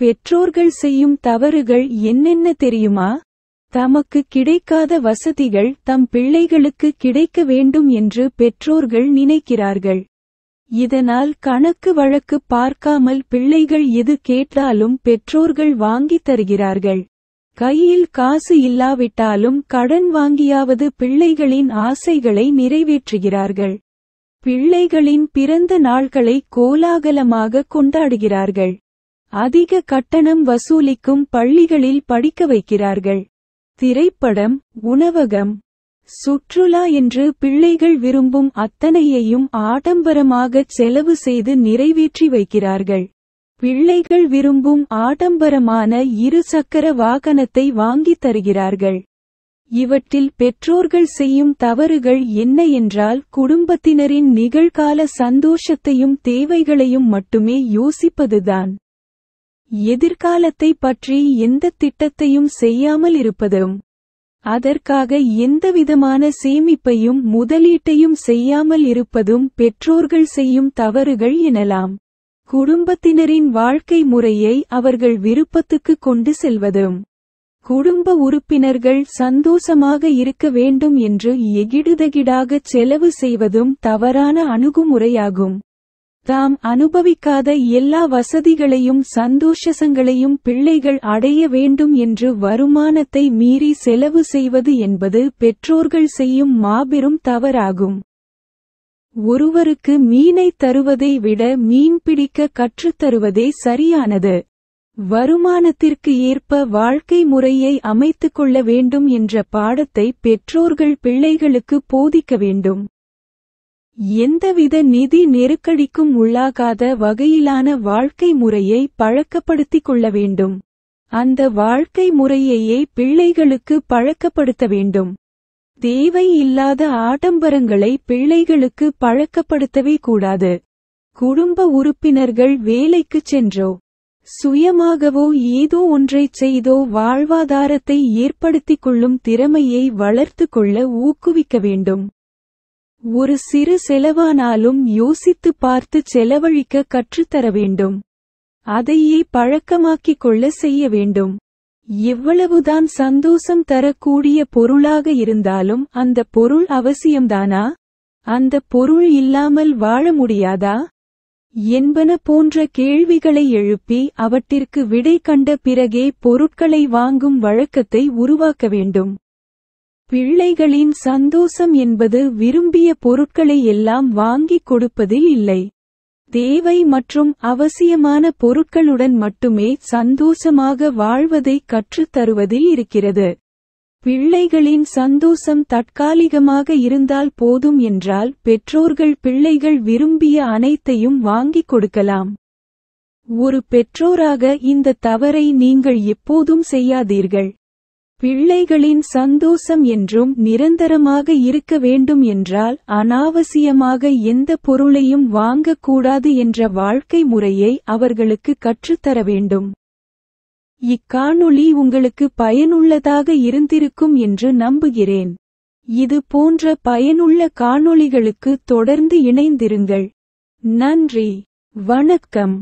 பெற்றோர்கள் செய்யும் தவறுகள் என்னென்ன தெரியுமா தமக்கு கிடைக்காத வசதிகள் தம் பிள்ளைகளுக்கு கிடைக்க வேண்டும் என்று பெற்றோர்கள் நினைக்கிறார்கள் இதனால் கணக்கு வழக்கு பார்க்காமல் பிள்ளைகள் எது கேட்டாலும் பெற்றோர்கள் வாங்கித் தருகிறார்கள் கையில் காசு இல்லாவிட்டாலும் கடன் வாங்கியாவது பிள்ளைகளின் ஆசைகளை நிறைவேற்றுகிறார்கள் பிள்ளைகளின் பிறந்த நாள்களை கோலாகலமாக கொண்டாடுகிறார்கள் அதிக கட்டணம் வசூலிக்கும் பள்ளிகளில் படிக்க வைக்கிறார்கள் திரைப்படம் உணவகம் சுற்றுலா என்று பிள்ளைகள் விரும்பும் அத்தனையையும் ஆடம்பரமாகச் செலவு செய்து நிறைவேற்றி வைக்கிறார்கள் பிள்ளைகள் விரும்பும் ஆடம்பரமான இருசக்கர வாகனத்தை வாங்கித் தருகிறார்கள் இவற்றில் பெற்றோர்கள் செய்யும் தவறுகள் என்ன என்றால் குடும்பத்தினரின் நிகழ்கால சந்தோஷத்தையும் தேவைகளையும் மட்டுமே யோசிப்பதுதான் எதிர்காலத்தை பற்றி எந்த திட்டத்தையும் செய்யாமல் இருப்பதும் அதற்காக எந்தவிதமான சேமிப்பையும் முதலீட்டையும் செய்யாமல் இருப்பதும் பெற்றோர்கள் செய்யும் தவறுகள் எனலாம் குடும்பத்தினரின் வாழ்க்கை முறையை அவர்கள் விருப்பத்துக்கு கொண்டு செல்வதும் குடும்ப உறுப்பினர்கள் சந்தோஷமாக இருக்க வேண்டும் என்று எகிடுதகிடாகச் செலவு செய்வதும் தவறான அணுகுமுறையாகும் தாம் அனுபவிக்காத எல்லா வசதிகளையும் சந்தோஷங்களையும் பிள்ளைகள் அடைய வேண்டும் என்று வருமானத்தை மீறி செலவு செய்வது என்பது பெற்றோர்கள் செய்யும் மாபெரும் தவறாகும் ஒருவருக்கு மீனை தருவதை விட மீன் பிடிக்க கற்றுத்தருவதே சரியானது வருமானத்திற்கு ஏற்ப வாழ்க்கை முறையை அமைத்துக் கொள்ள வேண்டும் என்ற பாடத்தை பெற்றோர்கள் பிள்ளைகளுக்கு போதிக்க வேண்டும் எந்தவித நிதி நெருக்கடிக்கும் உள்ளாகாத வகையிலான வாழ்க்கை முறையை பழக்கப்படுத்திக் கொள்ள வேண்டும் அந்த வாழ்க்கை முறையையே பிள்ளைகளுக்கு பழக்கப்படுத்த வேண்டும் தேவை இல்லாத ஆடம்பரங்களை பிள்ளைகளுக்கு பழக்கப்படுத்தவே கூடாது குடும்ப உறுப்பினர்கள் வேலைக்குச் சென்றோ சுயமாகவோ ஏதோ ஒன்றைச் செய்தோ வாழ்வாதாரத்தை ஏற்படுத்திக் கொள்ளும் திறமையை வளர்த்து கொள்ள ஊக்குவிக்க வேண்டும் ஒரு சிறு செலவானாலும் யோசித்து பார்த்து செலவழிக்க கற்றுத்தர வேண்டும் அதையே பழக்கமாக்கிக் கொள்ள செய்ய வேண்டும் எவ்வளவுதான் சந்தோஷம் தரக்கூடிய பொருளாக இருந்தாலும் அந்த பொருள் அவசியம்தானா அந்த பொருள் இல்லாமல் வாழ முடியாதா என்பன போன்ற கேள்விகளை எழுப்பி அவற்றிற்கு விடை கண்ட பிறகே பொருட்களை வாங்கும் வழக்கத்தை உருவாக்க வேண்டும் பிள்ளைகளின் சந்தோஷம் என்பது விரும்பிய பொருட்களை எல்லாம் வாங்கிக் கொடுப்பதில் இல்லை தேவை மற்றும் அவசியமான பொருட்களுடன் மட்டுமே சந்தோஷமாக வாழ்வதை கற்றுத்தருவதில் இருக்கிறது பிள்ளைகளின் சந்தோஷம் தற்காலிகமாக இருந்தால் போதும் என்றால் பெற்றோர்கள் பிள்ளைகள் விரும்பிய அனைத்தையும் வாங்கிக் கொடுக்கலாம் ஒரு பெற்றோராக இந்த தவறை நீங்கள் எப்போதும் செய்யாதீர்கள் பிள்ளைகளின் சந்தோஷம் என்றும் நிரந்தரமாக இருக்க வேண்டும் என்றால் அனாவசியமாக எந்த பொருளையும் வாங்கக்கூடாது என்ற வாழ்க்கை முறையை அவர்களுக்கு கற்றுத்தர வேண்டும் இக்காணொளி உங்களுக்கு பயனுள்ளதாக இருந்திருக்கும் என்று நம்புகிறேன் இது போன்ற பயனுள்ள காணொளிகளுக்கு தொடர்ந்து இணைந்திருங்கள் நன்றி வணக்கம்